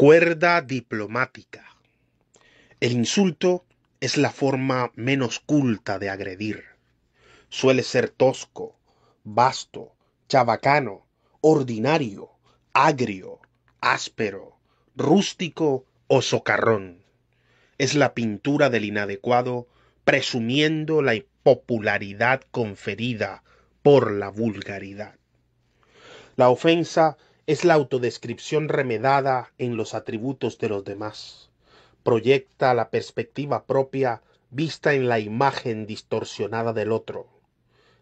Cuerda diplomática. El insulto es la forma menos culta de agredir. Suele ser tosco, vasto, chabacano, ordinario, agrio, áspero, rústico o socarrón. Es la pintura del inadecuado presumiendo la popularidad conferida por la vulgaridad. La ofensa es la autodescripción remedada en los atributos de los demás. Proyecta la perspectiva propia vista en la imagen distorsionada del otro.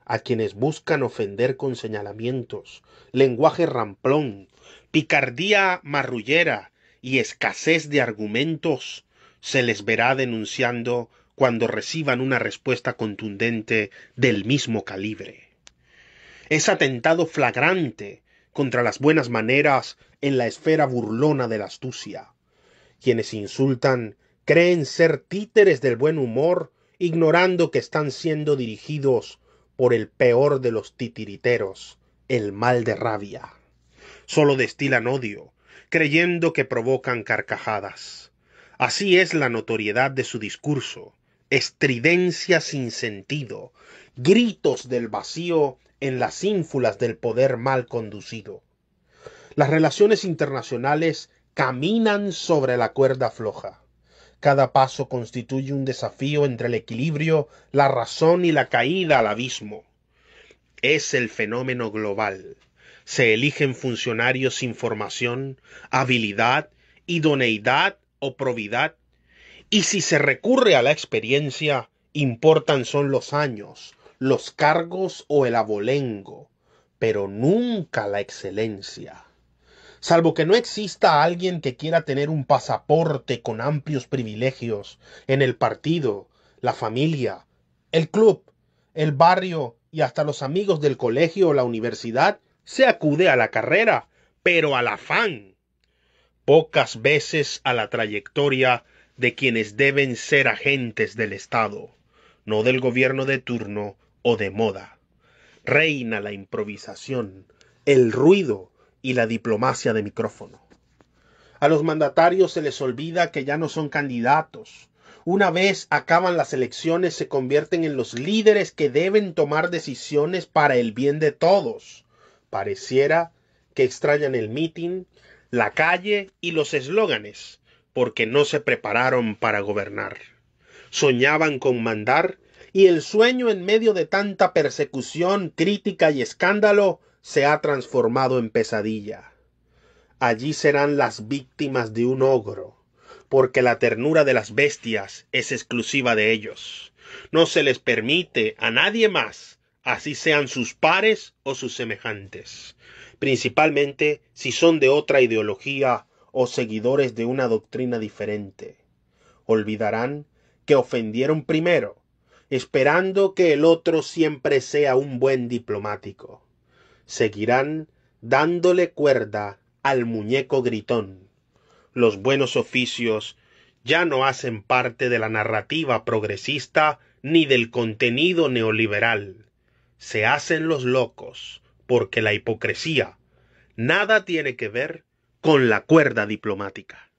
A quienes buscan ofender con señalamientos, lenguaje ramplón, picardía marrullera y escasez de argumentos, se les verá denunciando cuando reciban una respuesta contundente del mismo calibre. Es atentado flagrante contra las buenas maneras en la esfera burlona de la astucia. Quienes insultan creen ser títeres del buen humor, ignorando que están siendo dirigidos por el peor de los titiriteros, el mal de rabia. Solo destilan odio, creyendo que provocan carcajadas. Así es la notoriedad de su discurso, estridencia sin sentido, gritos del vacío en las ínfulas del poder mal conducido. Las relaciones internacionales caminan sobre la cuerda floja. Cada paso constituye un desafío entre el equilibrio, la razón y la caída al abismo. Es el fenómeno global. Se eligen funcionarios sin formación, habilidad, idoneidad o probidad. Y si se recurre a la experiencia, importan son los años, los cargos o el abolengo, pero nunca la excelencia. Salvo que no exista alguien que quiera tener un pasaporte con amplios privilegios en el partido, la familia, el club, el barrio y hasta los amigos del colegio o la universidad, se acude a la carrera, pero al afán. Pocas veces a la trayectoria de quienes deben ser agentes del Estado, no del gobierno de turno, o de moda. Reina la improvisación, el ruido y la diplomacia de micrófono. A los mandatarios se les olvida que ya no son candidatos. Una vez acaban las elecciones se convierten en los líderes que deben tomar decisiones para el bien de todos. Pareciera que extrañan el mitin, la calle y los eslóganes, porque no se prepararon para gobernar. Soñaban con mandar y el sueño en medio de tanta persecución, crítica y escándalo se ha transformado en pesadilla. Allí serán las víctimas de un ogro, porque la ternura de las bestias es exclusiva de ellos. No se les permite a nadie más, así sean sus pares o sus semejantes, principalmente si son de otra ideología o seguidores de una doctrina diferente. Olvidarán que ofendieron primero esperando que el otro siempre sea un buen diplomático. Seguirán dándole cuerda al muñeco gritón. Los buenos oficios ya no hacen parte de la narrativa progresista ni del contenido neoliberal. Se hacen los locos, porque la hipocresía nada tiene que ver con la cuerda diplomática.